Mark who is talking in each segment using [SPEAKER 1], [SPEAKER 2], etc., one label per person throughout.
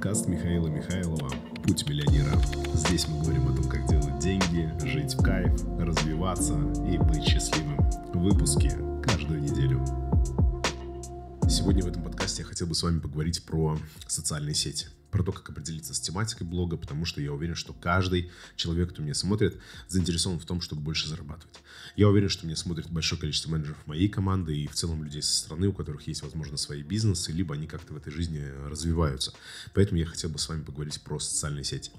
[SPEAKER 1] подкаст Михаила Михайлова «Путь миллионера». Здесь мы говорим о том, как делать деньги, жить в кайф, развиваться и быть счастливым. Выпуски каждую неделю. Сегодня в этом подкасте я хотел бы с вами поговорить про социальные сети – про то, как определиться с тематикой блога, потому что я уверен, что каждый человек, кто меня смотрит, заинтересован в том, чтобы больше зарабатывать. Я уверен, что меня смотрит большое количество менеджеров моей команды и в целом людей со стороны, у которых есть, возможно, свои бизнесы, либо они как-то в этой жизни развиваются. Поэтому я хотел бы с вами поговорить про социальные сети.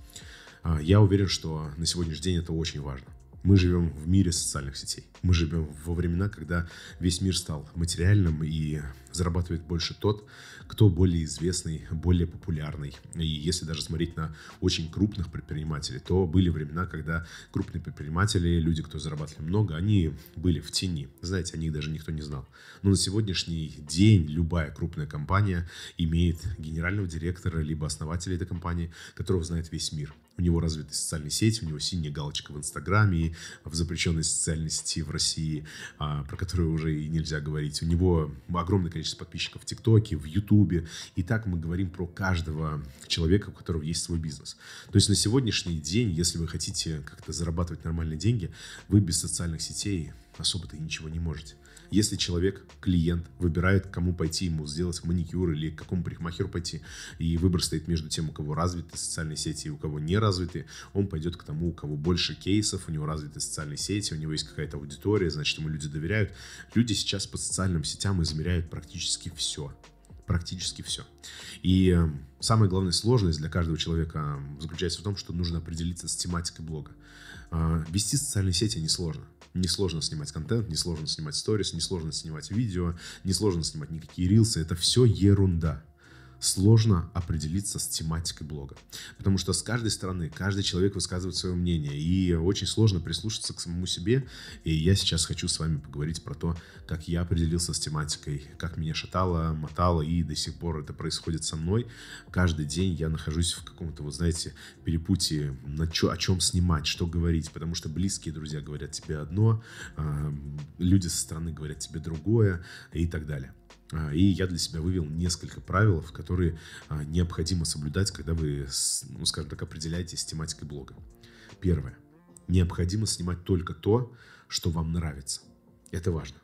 [SPEAKER 1] А, я уверен, что на сегодняшний день это очень важно. Мы живем в мире социальных сетей. Мы живем во времена, когда весь мир стал материальным и зарабатывает больше тот, кто более известный, более популярный. И если даже смотреть на очень крупных предпринимателей, то были времена, когда крупные предприниматели, люди, кто зарабатывали много, они были в тени. Знаете, о них даже никто не знал. Но на сегодняшний день любая крупная компания имеет генерального директора либо основателя этой компании, которого знает весь мир у него развиты социальные сети, у него синяя галочка в Инстаграме, в запрещенной социальной сети в России, а, про которую уже и нельзя говорить. У него огромное количество подписчиков в ТикТоке, в Ютубе. И так мы говорим про каждого человека, у которого есть свой бизнес. То есть на сегодняшний день, если вы хотите как-то зарабатывать нормальные деньги, вы без социальных сетей особо-то ничего не можете. Если человек, клиент, выбирает, кому пойти ему сделать маникюр или к какому парикмахеру пойти, и выбор стоит между тем, у кого развиты социальные сети и у кого не развиты, он пойдет к тому, у кого больше кейсов, у него развиты социальные сети, у него есть какая-то аудитория, значит, ему люди доверяют. Люди сейчас по социальным сетям измеряют практически все практически все. И эм, самая главная сложность для каждого человека эм, заключается в том, что нужно определиться с тематикой блога. А, вести социальные сети несложно. Несложно снимать контент, несложно снимать сторис, несложно снимать видео, несложно снимать никакие рилсы. Это все ерунда сложно определиться с тематикой блога. Потому что с каждой стороны каждый человек высказывает свое мнение, и очень сложно прислушаться к самому себе. И я сейчас хочу с вами поговорить про то, как я определился с тематикой, как меня шатало, мотало, и до сих пор это происходит со мной. Каждый день я нахожусь в каком-то, вы знаете, перепутье, на чё, о чем снимать, что говорить, потому что близкие друзья говорят тебе одно, а, люди со стороны говорят тебе другое и так далее. А, и я для себя вывел несколько правил, которые а, необходимо соблюдать, когда вы, ну, скажем так, определяетесь с тематикой блога. Первое. Необходимо снимать только то, что вам нравится. Это важно.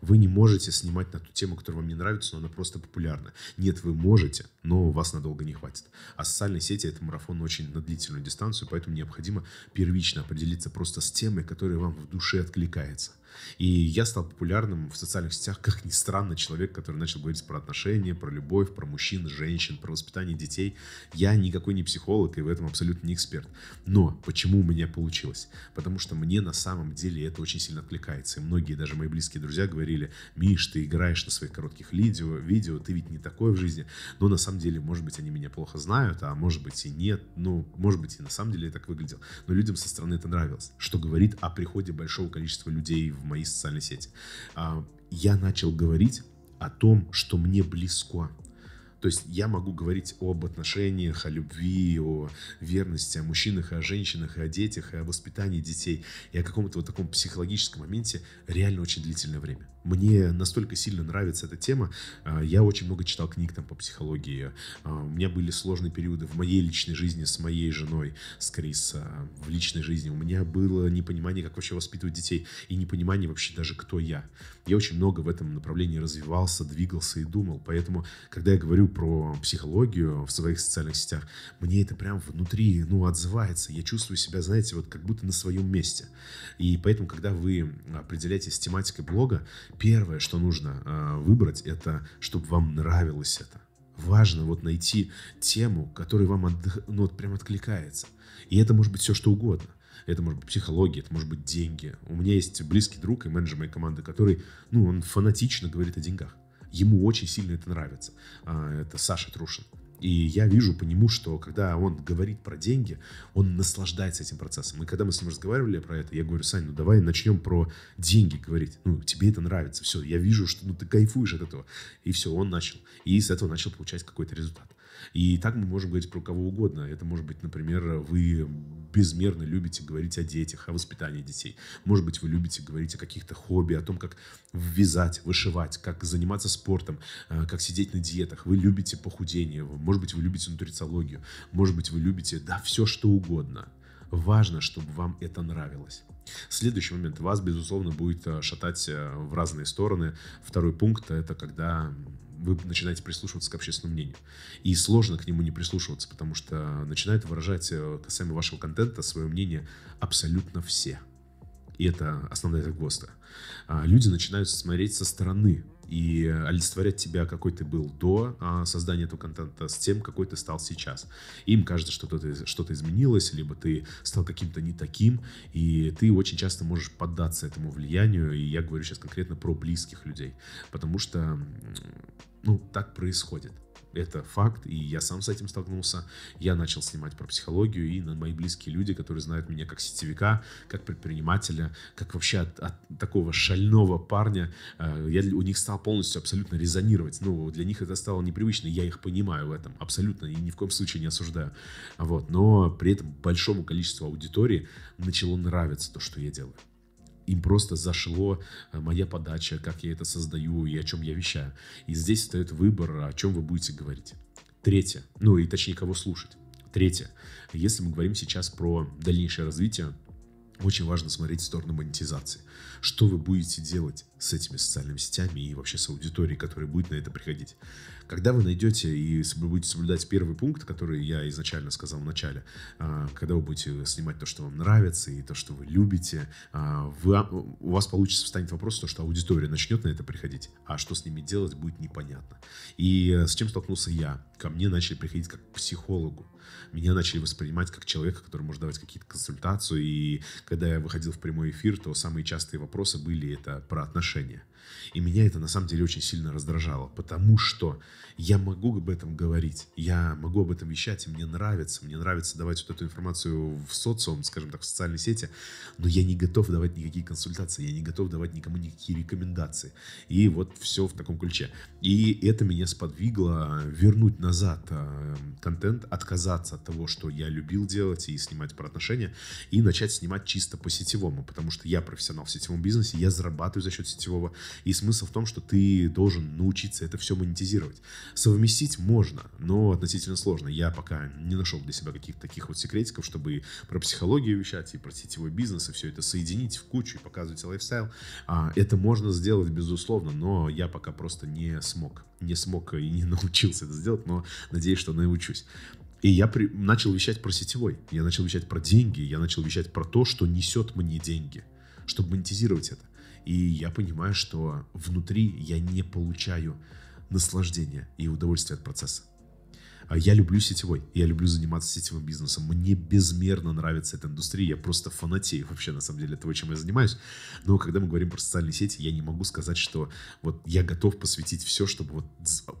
[SPEAKER 1] Вы не можете снимать на ту тему, которая вам не нравится, но она просто популярна. Нет, вы можете, но вас надолго не хватит. А социальные сети – это марафон очень на длительную дистанцию, поэтому необходимо первично определиться просто с темой, которая вам в душе откликается – и я стал популярным в социальных сетях, как ни странно, человек, который начал говорить про отношения, про любовь, про мужчин, женщин, про воспитание детей. Я никакой не психолог и в этом абсолютно не эксперт. Но почему у меня получилось? Потому что мне на самом деле это очень сильно откликается. И многие, даже мои близкие друзья говорили, Миш, ты играешь на своих коротких видео, видео, ты ведь не такой в жизни. Но на самом деле, может быть, они меня плохо знают, а может быть и нет. Ну, может быть, и на самом деле я так выглядел. Но людям со стороны это нравилось, что говорит о приходе большого количества людей в мои социальные сети. А, я начал говорить о том, что мне близко. То есть я могу говорить об отношениях, о любви, о верности, о мужчинах, о женщинах, о детях, о воспитании детей, и о каком-то вот таком психологическом моменте реально очень длительное время. Мне настолько сильно нравится эта тема. А, я очень много читал книг там по психологии. А, у меня были сложные периоды в моей личной жизни с моей женой, с Крис, а, в личной жизни. У меня было непонимание, как вообще воспитывать детей, и непонимание вообще даже, кто я. Я очень много в этом направлении развивался, двигался и думал. Поэтому, когда я говорю про психологию в своих социальных сетях, мне это прям внутри, ну, отзывается. Я чувствую себя, знаете, вот как будто на своем месте. И поэтому, когда вы определяетесь с тематикой блога, Первое, что нужно э, выбрать, это чтобы вам нравилось это. Важно вот найти тему, которая вам отдых, ну, вот прям откликается. И это может быть все, что угодно. Это может быть психология, это может быть деньги. У меня есть близкий друг и менеджер моей команды, который, ну, он фанатично говорит о деньгах. Ему очень сильно это нравится. А, это Саша Трушин. И я вижу по нему, что когда он говорит про деньги, он наслаждается этим процессом. И когда мы с ним разговаривали про это, я говорю, Сань, ну давай начнем про деньги говорить. Ну, тебе это нравится, все, я вижу, что ну, ты кайфуешь от этого. И все, он начал. И с этого начал получать какой-то результат. И так мы можем говорить про кого угодно. Это может быть, например, вы безмерно любите говорить о детях, о воспитании детей. Может быть, вы любите говорить о каких-то хобби, о том, как вязать, вышивать, как заниматься спортом, э, как сидеть на диетах. Вы любите похудение, может быть, вы любите нутрициологию, может быть, вы любите, да, все что угодно. Важно, чтобы вам это нравилось. Следующий момент. Вас, безусловно, будет э, шатать э, в разные стороны. Второй пункт – это когда вы начинаете прислушиваться к общественному мнению. И сложно к нему не прислушиваться, потому что начинают выражать касаемо э, вашего контента свое мнение абсолютно все. И это основная загвоздка. А люди начинают смотреть со стороны и олицетворять тебя, какой ты был до а, создания этого контента, с тем, какой ты стал сейчас. Им кажется, что что-то изменилось, либо ты стал каким-то не таким, и ты очень часто можешь поддаться этому влиянию, и я говорю сейчас конкретно про близких людей, потому что, ну, так происходит это факт, и я сам с этим столкнулся. Я начал снимать про психологию, и мои близкие люди, которые знают меня как сетевика, как предпринимателя, как вообще от, от такого шального парня, э, я у них стал полностью абсолютно резонировать. Ну, для них это стало непривычно, я их понимаю в этом абсолютно, и ни в коем случае не осуждаю. Вот, но при этом большому количеству аудитории начало нравиться то, что я делаю им просто зашло э, моя подача, как я это создаю и о чем я вещаю. И здесь встает выбор, о чем вы будете говорить. Третье, ну и точнее, кого слушать. Третье, если мы говорим сейчас про дальнейшее развитие, очень важно смотреть в сторону монетизации. Что вы будете делать? с этими социальными сетями и вообще с аудиторией, которая будет на это приходить. Когда вы найдете и будете соблюдать первый пункт, который я изначально сказал в начале, а, когда вы будете снимать то, что вам нравится и то, что вы любите, а, вы, а, у вас получится встанет вопрос, то, что аудитория начнет на это приходить, а что с ними делать будет непонятно. И э, с чем столкнулся я? Ко мне начали приходить как к психологу. Меня начали воспринимать как человека, который может давать какие-то консультации. И когда я выходил в прямой эфир, то самые частые вопросы были это про отношения решения. И меня это на самом деле очень сильно раздражало, потому что я могу об этом говорить, я могу об этом вещать, и мне нравится, мне нравится давать вот эту информацию в социум, скажем так, в социальной сети, но я не готов давать никакие консультации, я не готов давать никому никакие рекомендации. И вот все в таком ключе. И это меня сподвигло вернуть назад э, контент, отказаться от того, что я любил делать и снимать про отношения, и начать снимать чисто по сетевому, потому что я профессионал в сетевом бизнесе, я зарабатываю за счет сетевого, и смысл в том, что ты должен научиться это все монетизировать. Совместить можно, но относительно сложно. Я пока не нашел для себя каких-то таких вот секретиков, чтобы про психологию вещать, и про сетевой бизнес, и все это соединить в кучу, и показывать лайфстайл. А, это можно сделать, безусловно, но я пока просто не смог. Не смог и не научился это сделать, но надеюсь, что научусь. И я при... начал вещать про сетевой, я начал вещать про деньги, я начал вещать про то, что несет мне деньги, чтобы монетизировать это. И я понимаю, что внутри я не получаю наслаждения и удовольствия от процесса. «А я люблю сетевой, я люблю заниматься сетевым бизнесом. Мне безмерно нравится эта индустрия, я просто фанатею вообще на самом деле того, чем я занимаюсь. Но когда мы говорим про социальные сети, я не могу сказать, что вот я готов посвятить все, чтобы вот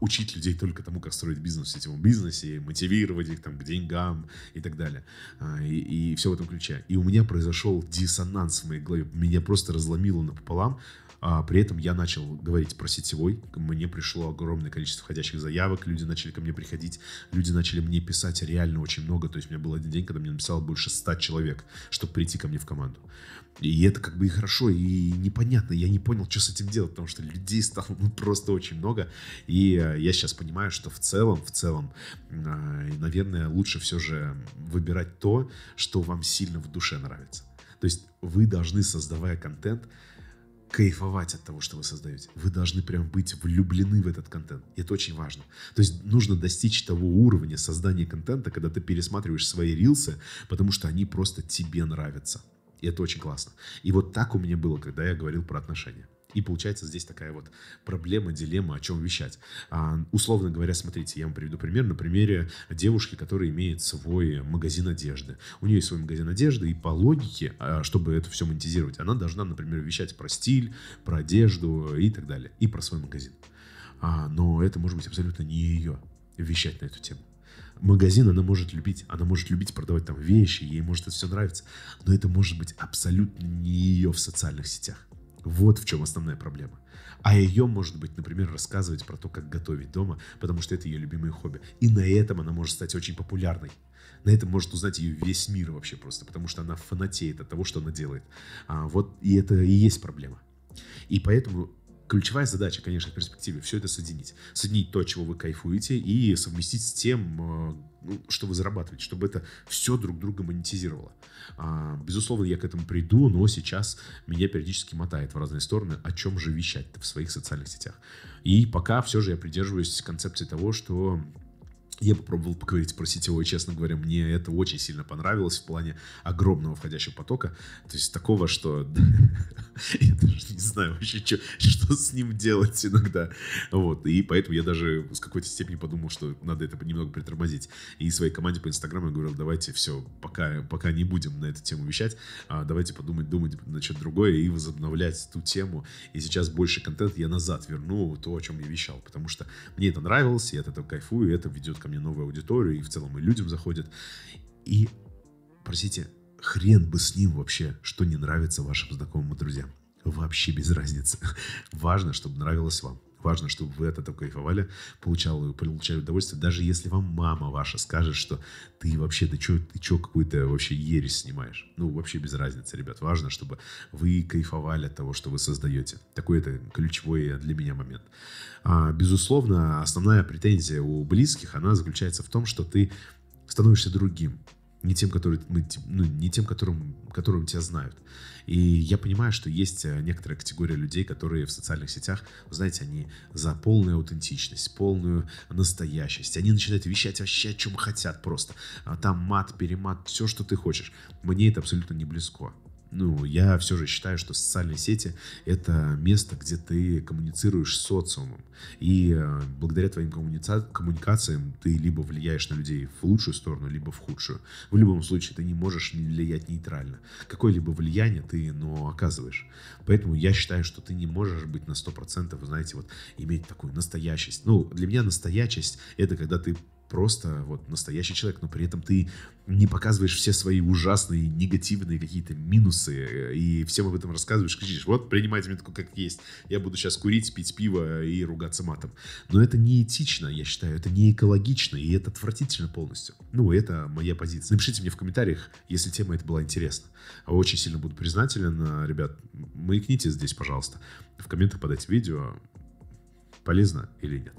[SPEAKER 1] учить людей только тому, как строить бизнес в сетевом бизнесе, мотивировать их там к деньгам и так далее. А, и, и все в этом ключе. И у меня произошел диссонанс в моей голове. Меня просто разломило напополам а при этом я начал говорить про сетевой, мне пришло огромное количество входящих заявок, люди начали ко мне приходить, люди начали мне писать а реально очень много, то есть у меня был один день, когда мне написало больше ста человек, чтобы прийти ко мне в команду. И это как бы и хорошо, и непонятно, я не понял, что с этим делать, потому что людей стало ну, просто очень много, и э, я сейчас понимаю, что в целом, в целом, э, наверное, лучше все же выбирать то, что вам сильно в душе нравится. То есть вы должны, создавая контент, кайфовать от того, что вы создаете. Вы должны прям быть влюблены в этот контент. И это очень важно. То есть нужно достичь того уровня создания контента, когда ты пересматриваешь свои рилсы, потому что они просто тебе нравятся. И это очень классно. И вот так у меня было, когда я говорил про отношения. И получается здесь такая вот проблема, дилемма, о чем вещать. А, условно говоря, смотрите, я вам приведу пример на примере девушки, которая имеет свой магазин одежды. У нее есть свой магазин одежды, и по логике, а, чтобы это все монетизировать, она должна, например, вещать про стиль, про одежду и так далее, и про свой магазин. А, но это может быть абсолютно не ее вещать на эту тему магазин она может любить, она может любить продавать там вещи, ей может это все нравиться, но это может быть абсолютно не ее в социальных сетях. Вот в чем основная проблема. А ее, может быть, например, рассказывать про то, как готовить дома, потому что это ее любимое хобби. И на этом она может стать очень популярной. На этом может узнать ее весь мир вообще просто, потому что она фанатеет от того, что она делает. А вот и это и есть проблема. И поэтому ключевая задача, конечно, в перспективе все это соединить. Соединить то, чего вы кайфуете, и совместить с тем, э, ну, что вы зарабатываете, чтобы это все друг друга монетизировало. А, безусловно, я к этому приду, но сейчас меня периодически мотает в разные стороны, о чем же вещать в своих социальных сетях. И пока все же я придерживаюсь концепции того, что я попробовал поговорить про сетевое, честно говоря, мне это очень сильно понравилось в плане огромного входящего потока, то есть такого, что я даже не знаю вообще, что, что с ним делать иногда, вот, и поэтому я даже с какой-то степени подумал, что надо это немного притормозить, и своей команде по Инстаграму я говорил, давайте все, пока, пока не будем на эту тему вещать, а давайте подумать, думать на что-то другое и возобновлять ту тему, и сейчас больше контент я назад верну то, о чем я вещал, потому что мне это нравилось, я от этого кайфую, и это ведет ко мне мне новую аудиторию, и в целом и людям заходит. И, простите, хрен бы с ним вообще, что не нравится вашим знакомым и друзьям вообще без разницы. Важно, чтобы нравилось вам. Важно, чтобы вы от этого кайфовали, получали, получали удовольствие. Даже если вам мама ваша скажет, что ты вообще, да чё, ты что какую-то вообще ересь снимаешь. Ну, вообще без разницы, ребят. Важно, чтобы вы кайфовали от того, что вы создаете. Такой это ключевой для меня момент. А, безусловно, основная претензия у близких, она заключается в том, что ты становишься другим не тем, который, ну, не тем, которым, которым тебя знают. И я понимаю, что есть э, некоторая категория людей, которые в социальных сетях, вы знаете, они за полную аутентичность, полную настоящесть. Они начинают вещать вообще, о чем хотят просто. А там мат, перемат, все, что ты хочешь. Мне это абсолютно не близко. Ну, я все же считаю, что социальные сети — это место, где ты коммуницируешь с социумом. И э, благодаря твоим коммуника- коммуникациям ты либо влияешь на людей в лучшую сторону, либо в худшую. В любом случае ты не можешь влиять нейтрально. Какое-либо влияние ты, но ну, оказываешь. Поэтому я считаю, что ты не можешь быть на 100%, знаете, вот иметь такую настоящесть. Ну, для меня настоящесть — это когда ты просто вот настоящий человек, но при этом ты не показываешь все свои ужасные, негативные какие-то минусы, э, и всем об этом рассказываешь, кричишь, вот, принимайте меня такой, как есть, я буду сейчас курить, пить пиво и ругаться матом. Но это не этично, я считаю, это не экологично, и это отвратительно полностью. Ну, это моя позиция. Напишите мне в комментариях, если тема эта была интересна. Очень сильно буду признателен, э, ребят, маякните здесь, пожалуйста, в комментах под этим видео, полезно или нет.